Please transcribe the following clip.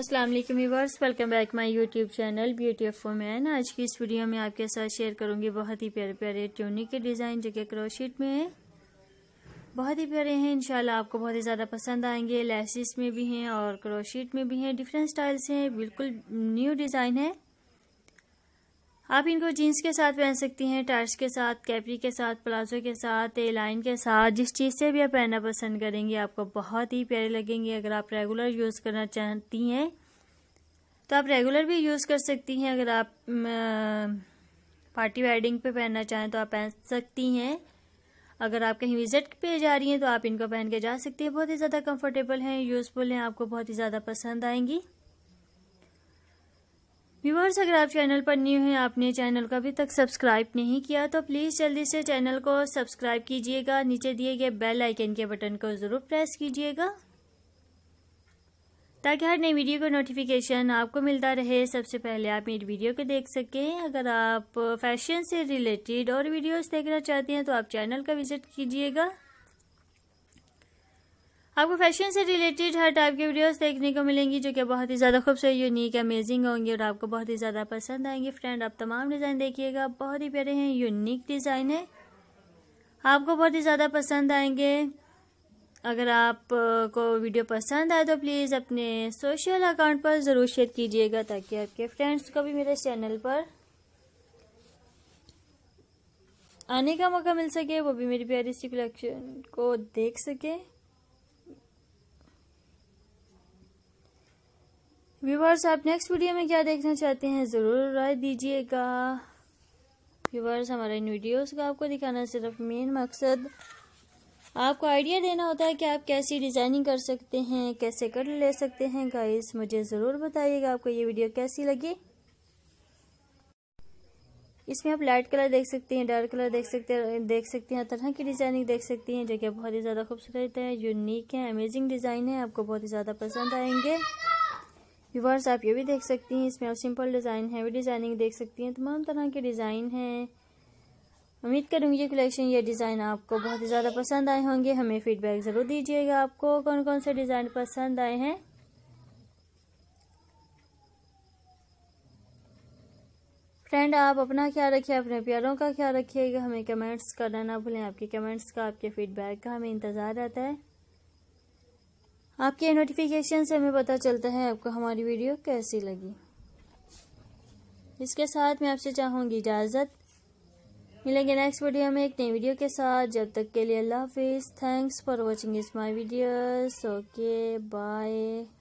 असलम यूवर्स welcome back my YouTube channel beauty of woman आज की इस वीडियो में आपके साथ शेयर करूंगी बहुत ही प्यारे प्यारे ट्यूनिक के डिज़ाइन जो कि क्रोशीट में है बहुत ही प्यारे हैं इनशाला आपको बहुत ही ज़्यादा पसंद आएंगे लेसिस में भी हैं और क्रोशीट में भी हैं डिफरेंट स्टाइल्स हैं बिल्कुल न्यू डिज़ाइन है आप इनको जीन्स के साथ पहन सकती हैं टाइट्स के साथ कैपरी के साथ प्लाजो के साथ ए लाइन के साथ जिस चीज़ से भी आप पहनना पसंद करेंगे आपको बहुत ही प्यारे लगेंगे अगर आप रेगुलर यूज़ करना चाहती हैं तो आप रेगुलर भी यूज़ कर सकती हैं अगर आप पार्टी वेडिंग पे पहनना चाहें तो आप पहन सकती हैं अगर आप कहीं विजिट पे जा रही हैं तो आप इनको पहन के जा सकती हैं बहुत ही ज़्यादा कंफर्टेबल हैं यूज़फुल हैं आपको बहुत ही ज़्यादा पसंद आएंगी व्यूवर्स अगर आप चैनल पर न्यू हैं आपने चैनल को अभी तक सब्सक्राइब नहीं किया तो प्लीज़ जल्दी से चैनल को सब्सक्राइब कीजिएगा नीचे दिए गए बेल आइकन के बटन को ज़रूर प्रेस कीजिएगा ताकि हर नई वीडियो का नोटिफिकेशन आपको मिलता रहे सबसे पहले आप मेरी वीडियो को देख सकें अगर आप फैशन से रिलेटेड और वीडियोस देखना चाहते हैं तो आप चैनल का विज़िट कीजिएगा आपको फैशन से रिलेटेड हर टाइप के वीडियोस देखने को मिलेंगी जो कि बहुत ही ज़्यादा खूबसूरत यूनिक अमेजिंग होंगी और आपको बहुत ही ज़्यादा पसंद आएंगे फ्रेंड आप तमाम डिज़ाइन देखिएगा बहुत ही प्यारे हैं यूनिक डिज़ाइन है आपको बहुत ही ज़्यादा पसंद आएंगे अगर आप को वीडियो पसंद आए तो प्लीज़ अपने सोशल अकाउंट पर ज़रूर शेयर कीजिएगा ताकि आपके फ्रेंड्स को भी मेरे चैनल पर आने का मौका मिल सके वो भी मेरी प्यारी सी कलेक्शन को देख सके व्यूवर्स आप नेक्स्ट वीडियो में क्या देखना चाहते हैं ज़रूर राय दीजिएगा व्यूवर्स हमारे इन वीडियोज़ का आपको दिखाना सिर्फ मेन मकसद आपको आइडिया देना होता है कि आप कैसी डिज़ाइनिंग कर सकते हैं कैसे कर ले सकते हैं गाइस मुझे ज़रूर बताइएगा आपको ये वीडियो कैसी लगी इसमें आप लाइट कलर देख सकते हैं डार्क कलर देख सकते हैं देख सकते हैं तरह की डिज़ाइनिंग देख सकती हैं जो कि बहुत ही ज़्यादा खूबसूरत है यूनिक है अमेजिंग डिज़ाइन है आपको बहुत ही ज़्यादा पसंद आएंगे व्यूवर्स आप ये भी देख सकती हैं इसमें आप सिंपल डिज़ाइन हैवी डिज़ाइनिंग देख सकती हैं तमाम तरह के डिज़ाइन हैं उम्मीद करूँगी ये कलेक्शन ये डिज़ाइन आपको बहुत ही ज़्यादा पसंद आए होंगे हमें फीडबैक ज़रूर दीजिएगा आपको कौन कौन से डिज़ाइन पसंद आए हैं फ्रेंड आप अपना ख्याल रखिए अपने प्यारों का ख्याल रखिएगा हमें कमेंट्स करना ना भूलें आपके कमेंट्स का आपके फीडबैक का हमें इंतज़ार रहता है आपके नोटिफिकेशन से हमें पता चलता है आपको हमारी वीडियो कैसी लगी इसके साथ मैं आपसे चाहूँगी इजाज़त मिलेंगे नेक्स्ट वीडियो में एक नई वीडियो के साथ जब तक के लिए अल्लाह हाफिज़ थैंक्स फॉर वॉचिंग इस माई वीडियोस ओके बाय